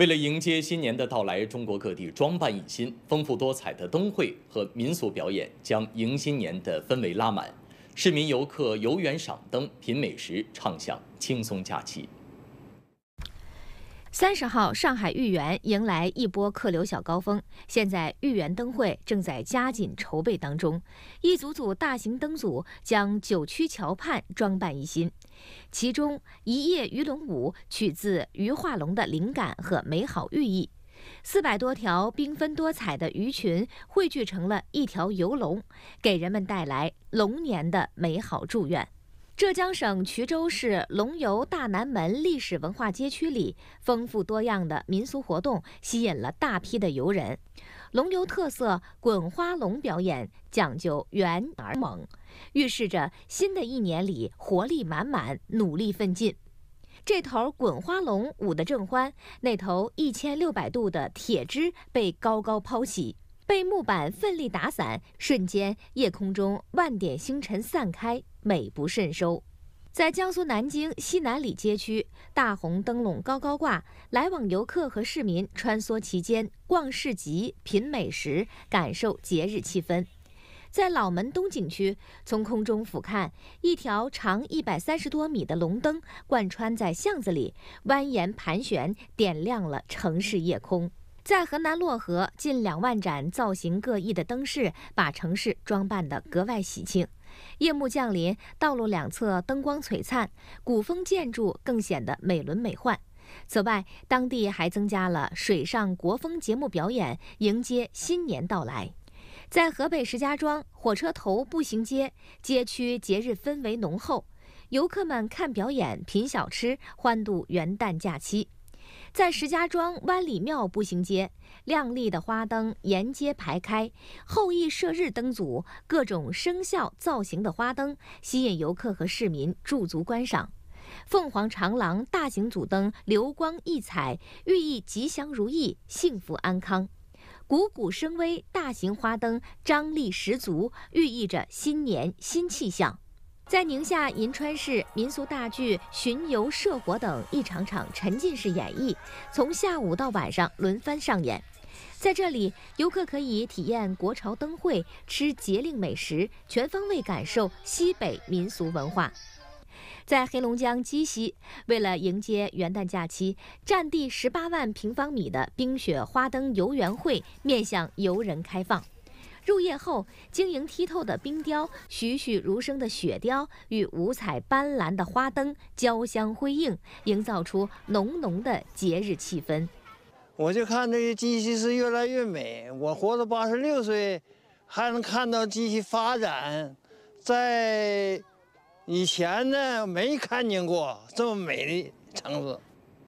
为了迎接新年的到来，中国各地装扮一新，丰富多彩的灯会和民俗表演将迎新年的氛围拉满，市民游客游园赏灯、品美食、畅享轻松假期。三十号，上海豫园迎来一波客流小高峰。现在，豫园灯会正在加紧筹备当中，一组组大型灯组将九曲桥畔装扮一新。其中，“一叶鱼龙舞”取自鱼化龙的灵感和美好寓意，四百多条缤纷多彩的鱼群汇聚成了一条游龙，给人们带来龙年的美好祝愿。浙江省衢州市龙游大南门历史文化街区里，丰富多样的民俗活动吸引了大批的游人。龙游特色滚花龙表演讲究圆而猛，预示着新的一年里活力满满、努力奋进。这头滚花龙舞得正欢，那头一千六百度的铁枝被高高抛起。被木板奋力打散，瞬间，夜空中万点星辰散开，美不胜收。在江苏南京西南里街区，大红灯笼高高挂，来往游客和市民穿梭其间，逛市集、品美食，感受节日气氛。在老门东景区，从空中俯瞰，一条长一百三十多米的龙灯贯穿在巷子里，蜿蜒盘旋，点亮了城市夜空。在河南漯河，近两万盏造型各异的灯饰把城市装扮得格外喜庆。夜幕降临，道路两侧灯光璀璨，古风建筑更显得美轮美奂。此外，当地还增加了水上国风节目表演，迎接新年到来。在河北石家庄，火车头步行街街区节日氛围浓厚，游客们看表演、品小吃，欢度元旦假期。在石家庄湾里庙步行街，亮丽的花灯沿街排开，后羿射日灯组、各种生肖造型的花灯吸引游客和市民驻足观赏。凤凰长廊大型组灯流光溢彩，寓意吉祥如意、幸福安康。鼓鼓声威大型花灯张力十足，寓意着新年新气象。在宁夏银川市，民俗大剧巡游、社火等一场场沉浸式演绎，从下午到晚上轮番上演。在这里，游客可以体验国潮灯会、吃节令美食，全方位感受西北民俗文化。在黑龙江鸡西，为了迎接元旦假期，占地十八万平方米的冰雪花灯游园会面向游人开放。入夜后，晶莹剔透的冰雕、栩栩如生的雪雕与五彩斑斓的花灯交相辉映，营造出浓浓的节日气氛。我就看这些机器是越来越美，我活到八十六岁，还能看到机器发展。在以前呢，没看见过这么美的城市。